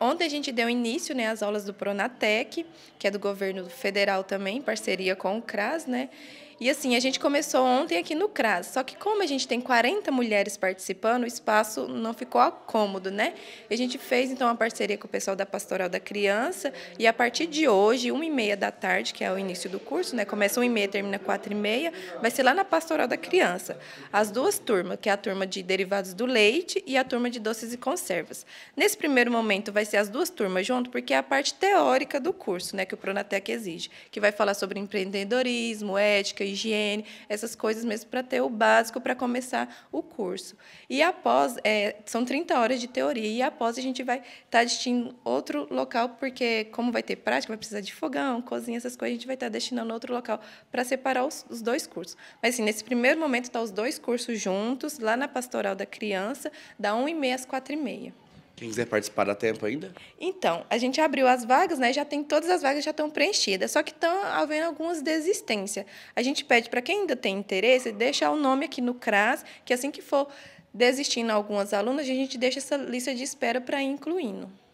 ontem a gente deu início né, às aulas do Pronatec, que é do governo federal também, em parceria com o CRAS, né? E assim, a gente começou ontem aqui no CRAS, só que como a gente tem 40 mulheres participando, o espaço não ficou cômodo, né? A gente fez então uma parceria com o pessoal da Pastoral da Criança e a partir de hoje, uma e meia da tarde, que é o início do curso, né? Começa uma e meia, termina quatro e meia, vai ser lá na Pastoral da Criança. As duas turmas, que é a turma de derivados do leite e a turma de doces e conservas. Nesse primeiro momento vai ser as duas turmas junto, porque é a parte teórica do curso, né, que o Pronatec exige, que vai falar sobre empreendedorismo, ética, higiene, essas coisas mesmo para ter o básico para começar o curso. E após, é, são 30 horas de teoria, e após a gente vai estar tá destinando outro local, porque como vai ter prática, vai precisar de fogão, cozinha, essas coisas, a gente vai estar tá destinando outro local para separar os, os dois cursos. Mas, assim, nesse primeiro momento, estão tá os dois cursos juntos, lá na Pastoral da Criança, da 1h30 às 4h30. Quem quiser participar dá tempo ainda? Então, a gente abriu as vagas, né? Já tem todas as vagas já estão preenchidas, só que estão havendo algumas desistências. A gente pede para quem ainda tem interesse deixar o nome aqui no CRAS, que assim que for desistindo algumas alunas, a gente deixa essa lista de espera para ir incluindo.